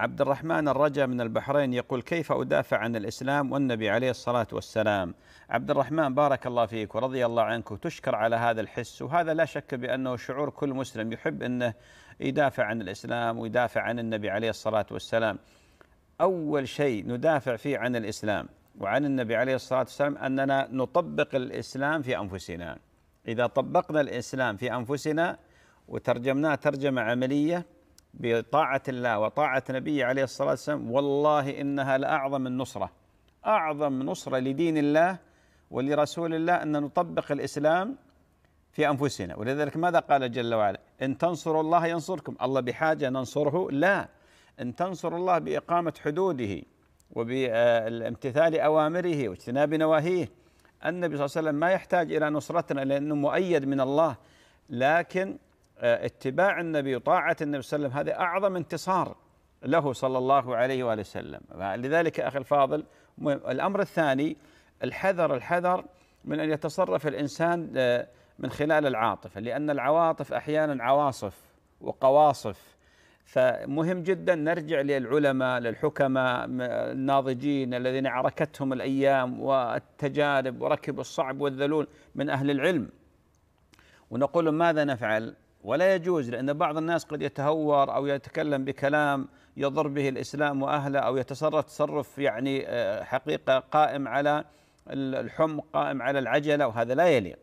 عبد الرحمن الرجا من البحرين يقول كيف أدافع عن الإسلام والنبي عليه الصلاة والسلام عبد الرحمن بارك الله فيك ورضي الله عنك وتشكر على هذا الحس وهذا لا شك بأنه شعور كل مسلم يحب أنه يدافع عن الإسلام ويدافع عن النبي عليه الصلاة والسلام أول شيء ندافع فيه عن الإسلام وعن النبي عليه الصلاة والسلام أننا نطبق الإسلام في أنفسنا إذا طبقنا الإسلام في أنفسنا وترجمناه ترجمة عملية بطاعة الله وطاعة نبيه عليه الصلاة والسلام والله إنها لأعظم النصرة أعظم نصرة لدين الله ولرسول الله أن نطبق الإسلام في أنفسنا ولذلك ماذا قال جل وعلا إن تنصروا الله ينصركم الله بحاجة ننصره لا إن تنصروا الله بإقامة حدوده وبامتثال أوامره واجتناب نواهيه النبي صلى الله عليه وسلم ما يحتاج إلى نصرتنا لأنه مؤيد من الله لكن آه، اتباع النبي وطاعة النبي صلى الله عليه وسلم هذا أعظم انتصار له صلى الله عليه وآله وسلم لذلك أخي الفاضل الأمر الثاني الحذر الحذر من أن يتصرف الإنسان آه، من خلال العاطفة لأن العواطف أحيانا عواصف وقواصف فمهم جدا نرجع للعلماء للحكماء الناضجين الذين عركتهم الأيام والتجارب وركبوا الصعب والذلول من أهل العلم ونقول ماذا نفعل ولا يجوز لأن بعض الناس قد يتهور أو يتكلم بكلام يضر به الإسلام وأهله أو يتصرف تصرف يعني آه، حقيقة قائم على الحمق قائم على العجلة وهذا لا يليق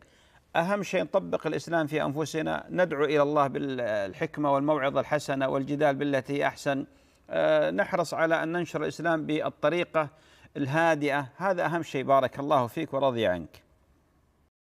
أهم شيء نطبق الإسلام في أنفسنا ندعو إلى الله بالحكمة والموعظة الحسنة والجدال بالتي أحسن آه، نحرص على أن ننشر الإسلام بالطريقة الهادئة هذا أهم شيء بارك الله فيك ورضي عنك